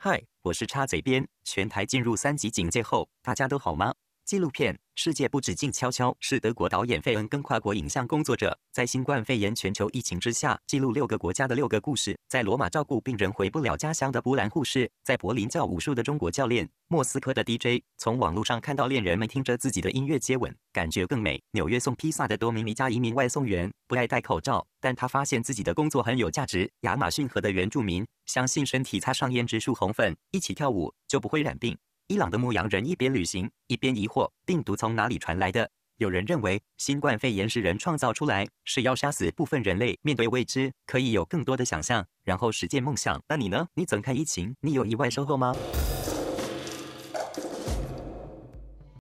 嗨，我是插嘴边。全台进入三级警戒后，大家都好吗？纪录片《世界不止静悄悄》是德国导演费恩跟跨国影像工作者，在新冠肺炎全球疫情之下，记录六个国家的六个故事：在罗马照顾病人回不了家乡的波兰护士，在柏林教武术的中国教练，莫斯科的 DJ 从网络上看到恋人们听着自己的音乐接吻，感觉更美；纽约送披萨的多米尼加移民外送员不爱戴口罩，但他发现自己的工作很有价值；亚马逊河的原住民。相信身体擦上胭脂树红粉，一起跳舞就不会染病。伊朗的牧羊人一边旅行，一边疑惑病毒从哪里传来的。有人认为新冠肺炎是人创造出来，是要杀死部分人类。面对未知，可以有更多的想象，然后实践梦想。那你呢？你怎看疫情？你有意外收获吗？